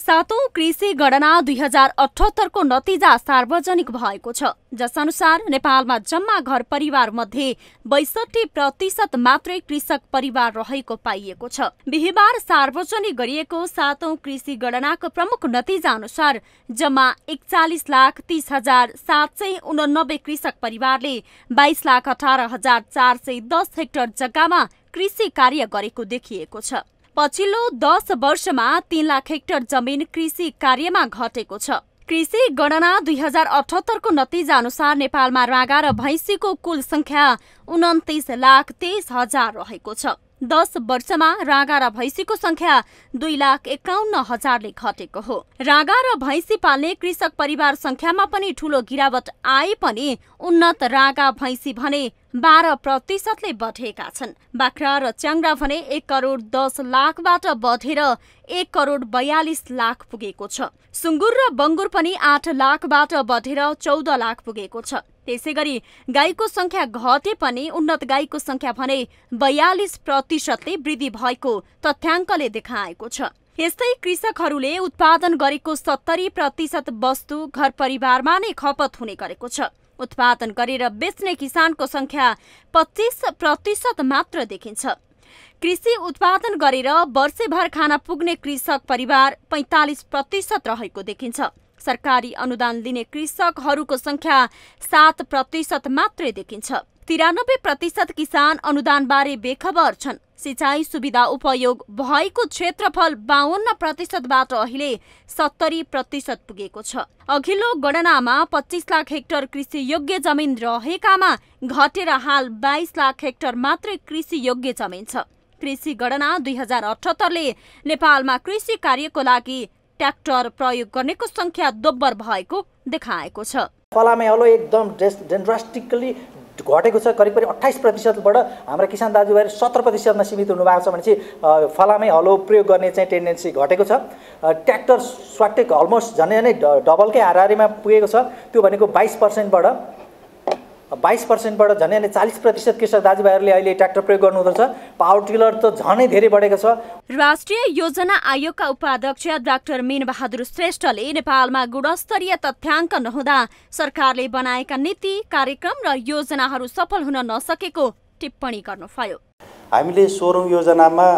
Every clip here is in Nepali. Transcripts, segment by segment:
सातौं कृषि गणना दुई हजार अठहत्तरको नतिजा सार्वजनिक भएको छ जसअनुसार नेपालमा जम्मा घर परिवार मध्ये बैसठी प्रतिशत मात्रै कृषक परिवार रहेको पाइएको छ बिहिबार सार्वजनिक गरिएको सातौं कृषि गणनाको प्रमुख नतिजा अनुसार जम्मा एकचालिस लाख तीस हजार सात सय उनानब्बे कृषक परिवारले बाइस लाख अठार हजार चार सय दस हेक्टर जग्गामा कृषि कार्य गरेको देखिएको छ पछिल्लो दस वर्षमा तीन लाख हेक्टर जमिन कृषि कार्यमा घटेको छ कृषि गणना दुई हजार अठहत्तरको नतिजा अनुसार नेपालमा रागा र भैँसीको कुल सङ्ख्या उन्तिस लाख तेइस हजार रहेको छ दस वर्षमा रागा र भैँसीको संख्या दुई लाख एकाउन्न हजारले घटेको हो रागा र भैँसी पाल्ने कृषक परिवार संख्यामा पनि ठूलो गिरावट आए पनि उन्नत रागा भैँसी भने बाह्र प्रतिशतले बढेका छन् बाख्रा र च्याङ्रा भने एक करोड दस लाखबाट बढेर एक करोड बयालिस लाख पुगेको छ सुँगुर र बङ्गुर पनि आठ लाखबाट बढेर चौध लाख पुगेको छ त्यसै गरी गाईको संख्या घटे पनि उन्नत गाईको संख्या भने बयालिस प्रतिशतले वृद्धि भएको तथ्याङ्कले देखाएको छ यस्तै कृषकहरूले उत्पादन गरेको सत्तरी प्रतिशत वस्तु घर परिवारमा नै खपत हुने गरेको छ उत्पादन गरेर बेच्ने किसानको संख्या पच्चिस प्रतिशत मात्र देखिन्छ कृषि उत्पादन गरेर वर्षेभर खाना पुग्ने कृषक परिवार पैँतालिस प्रतिशत रहेको देखिन्छ सरकारी अनुदान लिने कृषकहरूको संख्या सात प्रतिशत मात्रै देखिन्छ तिरानब्बे प्रतिशत किसान अनुदानबारे बेखबर छन् सिँचाइ सुविधा उपयोग भएको क्षेत्रफल बाहन्न प्रतिशतबाट अहिले सत्तरी प्रतिशत पुगेको छ अघिल्लो गणनामा पच्चिस लाख हेक्टर कृषियोग्य जमिन रहेकामा घटेर हाल बाइस लाख हेक्टर मात्रै कृषियोग्य जमिन छ कृषि गणना दुई हजार अठहत्तरले नेपालमा कृषि कार्यको लागि ट्याक्टर प्रयोग गर्नेको संख्या दोब्बर भएको देखाएको छ फलामै हलो एकदम ड्रास्टिकली घटेको छ करिब करिब अठाइस प्रतिशतबाट हाम्रा किसान दाजुभाइहरू सत्र प्रतिशतमा सीमित हुनुभएको छ भने चाहिँ फलामै हलो प्रयोग गर्ने चाहिँ टेन्डेन्सी घटेको छ ट्र्याक्टर स्वाटेक अलमोस्ट झन्डै झन्डै डबलकै हारिमा पुगेको छ त्यो भनेको बाइस पर्सेन्टबाट बाइस पर्सेन्टबाट झन् अहिले चालिस प्रतिशत कृषक दाजुभाइहरूले अहिले ट्र्याक्टर प्रयोग गर्नुहुँदछ पावर टिलर त झनै धेरै बढेको छ राष्ट्रिय योजना आयोगका उपाध्यक्ष डाक्टर बहादुर श्रेष्ठले नेपालमा गुणस्तरीय तथ्याङ्क नहुँदा सरकारले बनाएका नीति कार्यक्रम र योजनाहरू सफल हुन नसकेको टिप्पणी गर्नुभयो हामीले सोह्रौँ योजनामा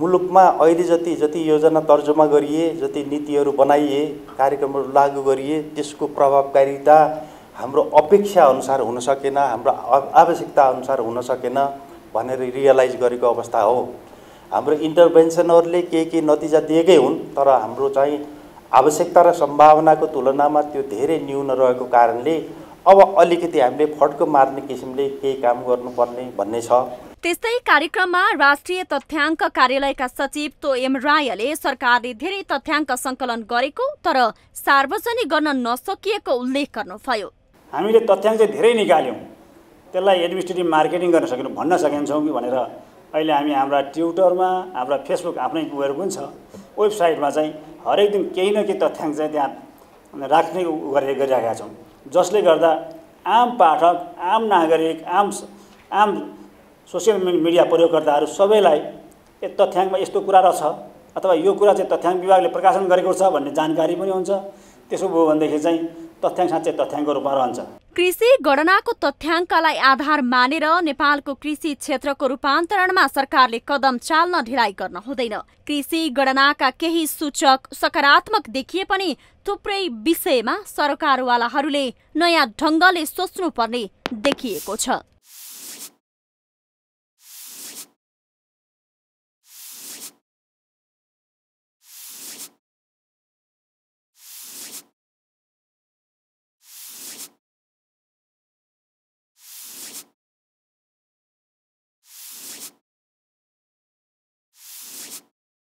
मुलुकमा अहिले जति जति योजना तर्जुमा गरिए जति नीतिहरू बनाइए कार्यक्रमहरू लागू गरिए त्यसको प्रभावकारिता हाम्रो अपेक्षा अनुसार हुन सकेन हाम्रो आवश्यकता अनुसार हुन सकेन भनेर रियलाइज गरेको अवस्था हो हाम्रो इन्टरभेन्सनहरूले के के नतिजा दिएकै हुन् तर हाम्रो चाहिँ आवश्यकता र सम्भावनाको तुलनामा त्यो धेरै न्यून रहेको कारणले अब अलिकति हामीले फड्को मार्ने किसिमले केही काम गर्नुपर्ने भन्ने छ त्यस्तै कार्यक्रममा राष्ट्रिय तथ्याङ्क कार्यालयका सचिव तो एम रायले सरकारले धेरै तथ्याङ्क सङ्कलन गरेको तर सार्वजनिक गर्न नसकिएको उल्लेख गर्नुभयो हामीले तथ्याङ्क चाहिँ धेरै निकाल्यौँ त्यसलाई एडमिनिस्ट्रेटिभ मार्केटिङ गर्न सकेनौँ भन्न सकिन्छौँ कि भनेर अहिले हामी हाम्रा ट्विटरमा हाम्रा फेसबुक आफ्नै उयोहरू पनि छ वेबसाइटमा चाहिँ हरेक दिन केही न केही तथ्याङ्क चाहिँ त्यहाँ राख्ने गरेर गरिरहेका छौँ जसले गर्दा आम पाठक आम नागरिक आम आम सोसियल मिडिया प्रयोगकर्ताहरू सबैलाई ए तथ्याङ्कमा यस्तो कुरा रहेछ अथवा यो कुरा चाहिँ तथ्याङ्क विभागले प्रकाशन गरेको छ भन्ने जानकारी पनि हुन्छ त्यसो भयो भनेदेखि चाहिँ कृषि गणनाको तथ्याङ्कलाई आधार मानेर नेपालको कृषि क्षेत्रको रूपान्तरणमा सरकारले कदम चाल्न ढिलाइ गर्न हुँदैन कृषि गणनाका केही सूचक सकारात्मक देखिए पनि थुप्रै विषयमा सरकारवालाहरूले नयाँ ढङ्गले सोच्नुपर्ने देखिएको छ